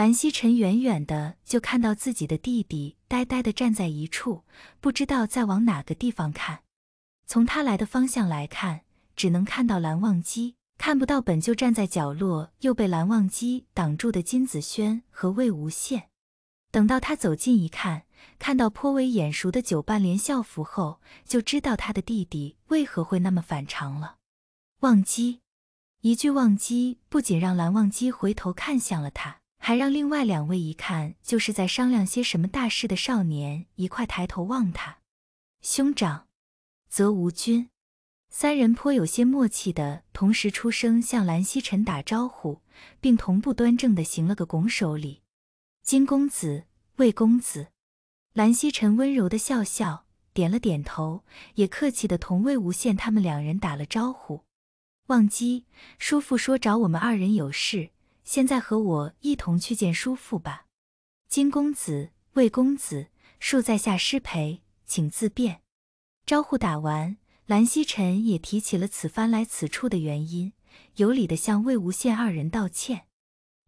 蓝曦臣远远的就看到自己的弟弟呆呆的站在一处，不知道在往哪个地方看。从他来的方向来看，只能看到蓝忘机，看不到本就站在角落又被蓝忘机挡住的金子轩和魏无羡。等到他走近一看，看到颇为眼熟的九半莲校服后，就知道他的弟弟为何会那么反常了。忘机，一句忘机，不仅让蓝忘机回头看向了他。还让另外两位一看就是在商量些什么大事的少年一块抬头望他，兄长，则无君，三人颇有些默契的，同时出声向蓝曦臣打招呼，并同步端正的行了个拱手礼。金公子，魏公子，蓝曦臣温柔的笑笑，点了点头，也客气的同魏无羡他们两人打了招呼。忘机叔父说找我们二人有事。现在和我一同去见叔父吧，金公子、魏公子，恕在下失陪，请自便。招呼打完，蓝曦臣也提起了此番来此处的原因，有礼的向魏无羡二人道歉。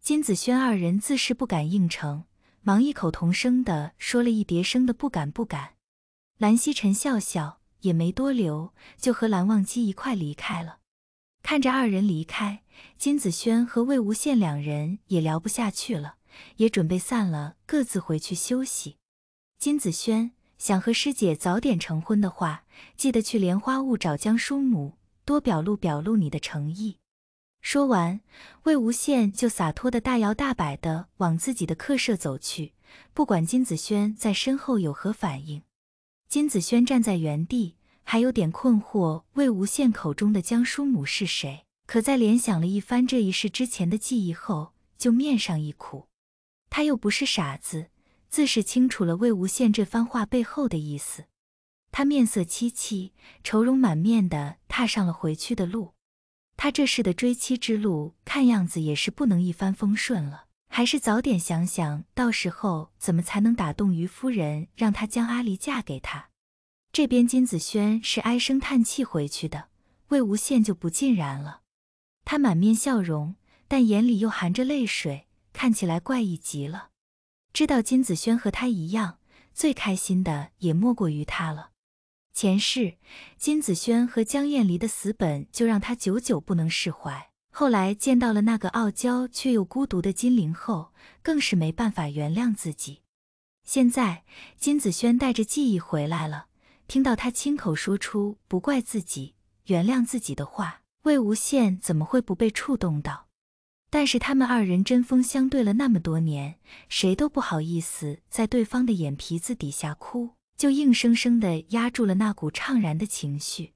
金子轩二人自是不敢应承，忙异口同声的说了一叠声的不敢不敢。蓝曦臣笑笑，也没多留，就和蓝忘机一块离开了。看着二人离开。金子轩和魏无羡两人也聊不下去了，也准备散了，各自回去休息。金子轩想和师姐早点成婚的话，记得去莲花坞找江叔母，多表露表露你的诚意。说完，魏无羡就洒脱的大摇大摆地往自己的客舍走去，不管金子轩在身后有何反应。金子轩站在原地，还有点困惑，魏无羡口中的江叔母是谁？可在联想了一番这一世之前的记忆后，就面上一苦。他又不是傻子，自是清楚了魏无羡这番话背后的意思。他面色凄凄，愁容满面的踏上了回去的路。他这世的追妻之路，看样子也是不能一帆风顺了，还是早点想想到时候怎么才能打动于夫人，让她将阿离嫁给他。这边金子轩是唉声叹气回去的，魏无羡就不尽然了。他满面笑容，但眼里又含着泪水，看起来怪异极了。知道金子轩和他一样，最开心的也莫过于他了。前世金子轩和江晏离的死本就让他久久不能释怀，后来见到了那个傲娇却又孤独的金陵后，更是没办法原谅自己。现在金子轩带着记忆回来了，听到他亲口说出不怪自己、原谅自己的话。魏无羡怎么会不被触动到？但是他们二人针锋相对了那么多年，谁都不好意思在对方的眼皮子底下哭，就硬生生的压住了那股怅然的情绪。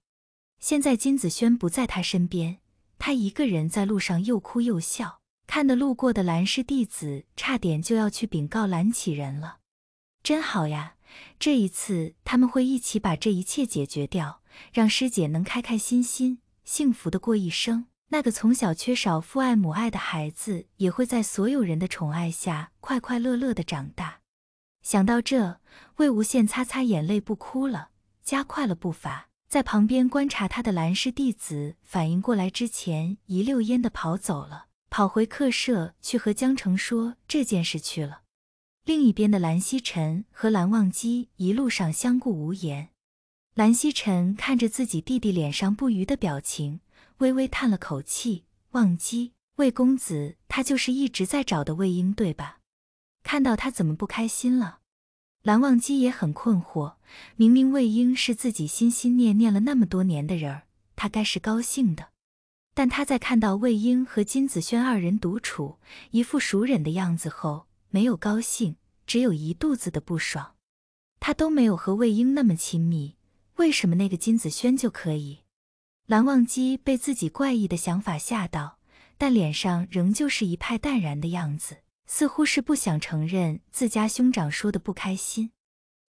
现在金子轩不在他身边，他一个人在路上又哭又笑，看的路过的蓝氏弟子差点就要去禀告蓝启人了。真好呀，这一次他们会一起把这一切解决掉，让师姐能开开心心。幸福的过一生，那个从小缺少父爱母爱的孩子，也会在所有人的宠爱下快快乐乐的长大。想到这，魏无羡擦擦眼泪不哭了，加快了步伐。在旁边观察他的蓝氏弟子反应过来之前，一溜烟的跑走了，跑回客舍去和江澄说这件事去了。另一边的蓝曦臣和蓝忘机一路上相顾无言。蓝曦臣看着自己弟弟脸上不愉的表情，微微叹了口气。忘机，魏公子，他就是一直在找的魏婴，对吧？看到他怎么不开心了？蓝忘机也很困惑。明明魏婴是自己心心念念了那么多年的人，他该是高兴的，但他在看到魏婴和金子轩二人独处，一副熟人的样子后，没有高兴，只有一肚子的不爽。他都没有和魏婴那么亲密。为什么那个金子轩就可以？蓝忘机被自己怪异的想法吓到，但脸上仍旧是一派淡然的样子，似乎是不想承认自家兄长说的不开心。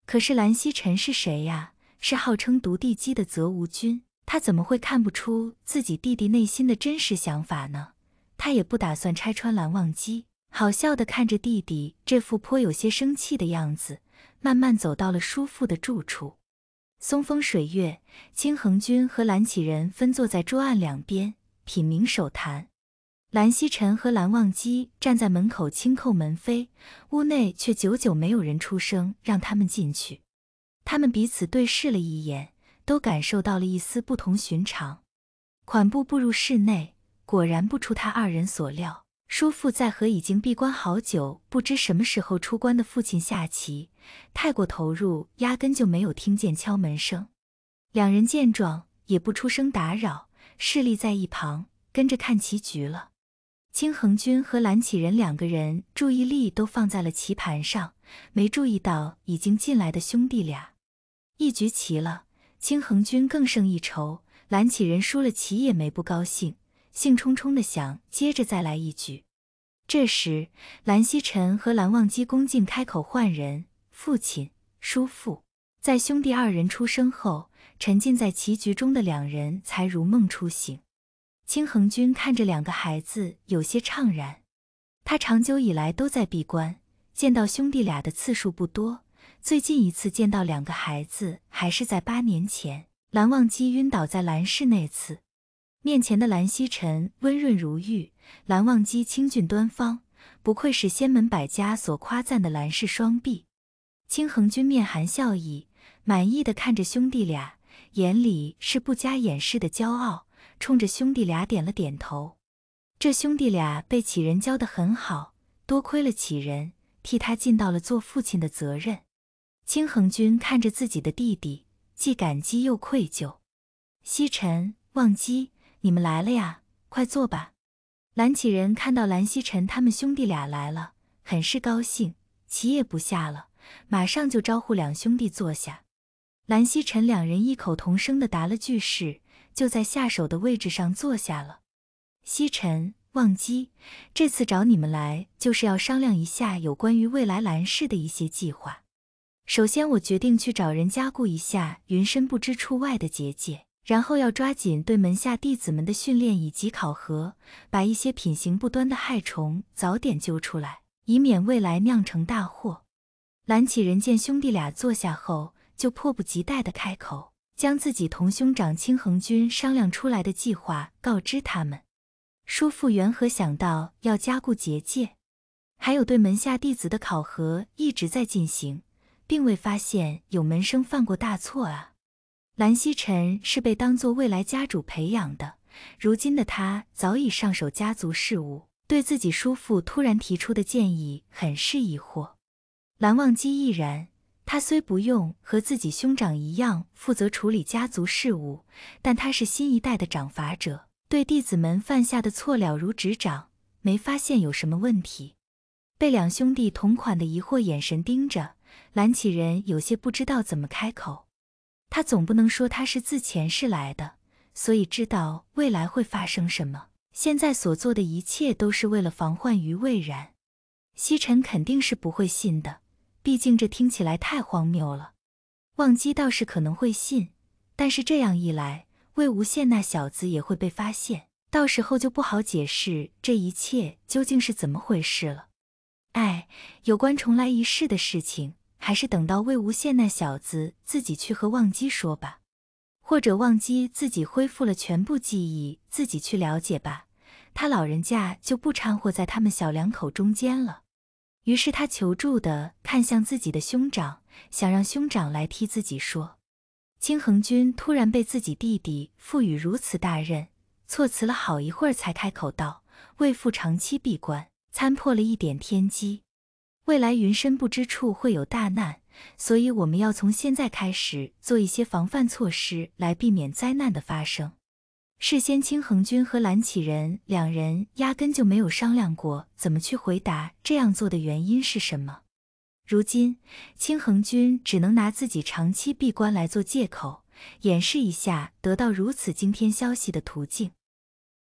可是蓝曦臣是谁呀？是号称独帝姬的泽芜君，他怎么会看不出自己弟弟内心的真实想法呢？他也不打算拆穿蓝忘机，好笑的看着弟弟这副颇有些生气的样子，慢慢走到了叔父的住处。松风水月，青横君和蓝启仁分坐在桌案两边品茗手谈。蓝曦臣和蓝忘机站在门口轻叩门扉，屋内却久久没有人出声让他们进去。他们彼此对视了一眼，都感受到了一丝不同寻常。款步步入室内，果然不出他二人所料，叔父在和已经闭关好久不知什么时候出关的父亲下棋。太过投入，压根就没有听见敲门声。两人见状，也不出声打扰，势立在一旁跟着看棋局了。清恒君和蓝启仁两个人注意力都放在了棋盘上，没注意到已经进来的兄弟俩。一局棋了，清恒君更胜一筹，蓝启仁输了棋也没不高兴，兴冲冲的想接着再来一局。这时，蓝曦臣和蓝忘机恭敬开口换人。父亲、叔父，在兄弟二人出生后，沉浸在棋局中的两人才如梦初醒。清恒君看着两个孩子，有些怅然。他长久以来都在闭关，见到兄弟俩的次数不多。最近一次见到两个孩子，还是在八年前，蓝忘机晕倒在蓝氏那次。面前的蓝曦臣温润如玉，蓝忘机清俊端方，不愧是仙门百家所夸赞的蓝氏双臂。青恒君面含笑意，满意的看着兄弟俩，眼里是不加掩饰的骄傲，冲着兄弟俩点了点头。这兄弟俩被启人教得很好，多亏了启人替他尽到了做父亲的责任。青恒君看着自己的弟弟，既感激又愧疚。西晨、忘机，你们来了呀，快坐吧。蓝启人看到蓝西晨他们兄弟俩来了，很是高兴，棋也不下了。马上就招呼两兄弟坐下，蓝曦臣两人异口同声地答了句“是”，就在下手的位置上坐下了。曦臣、忘机，这次找你们来就是要商量一下有关于未来蓝氏的一些计划。首先，我决定去找人加固一下云深不知处外的结界，然后要抓紧对门下弟子们的训练以及考核，把一些品行不端的害虫早点揪出来，以免未来酿成大祸。蓝启仁见兄弟俩坐下后，就迫不及待地开口，将自己同兄长清衡君商量出来的计划告知他们。叔父缘何想到要加固结界？还有对门下弟子的考核一直在进行，并未发现有门生犯过大错啊。蓝曦臣是被当做未来家主培养的，如今的他早已上手家族事务，对自己叔父突然提出的建议很是疑惑。蓝忘机亦然，他虽不用和自己兄长一样负责处理家族事务，但他是新一代的掌法者，对弟子们犯下的错了如指掌，没发现有什么问题。被两兄弟同款的疑惑眼神盯着，蓝启仁有些不知道怎么开口。他总不能说他是自前世来的，所以知道未来会发生什么，现在所做的一切都是为了防患于未然。西沉肯定是不会信的。毕竟这听起来太荒谬了，忘机倒是可能会信，但是这样一来，魏无羡那小子也会被发现，到时候就不好解释这一切究竟是怎么回事了。哎，有关重来一世的事情，还是等到魏无羡那小子自己去和忘机说吧，或者忘机自己恢复了全部记忆，自己去了解吧，他老人家就不掺和在他们小两口中间了。于是他求助的看向自己的兄长，想让兄长来替自己说。清恒君突然被自己弟弟赋予如此大任，措辞了好一会儿才开口道：“为父长期闭关参破了一点天机，未来云深不知处会有大难，所以我们要从现在开始做一些防范措施，来避免灾难的发生。”事先，青衡君和蓝启仁两人压根就没有商量过怎么去回答这样做的原因是什么。如今，青衡君只能拿自己长期闭关来做借口，掩饰一下得到如此惊天消息的途径。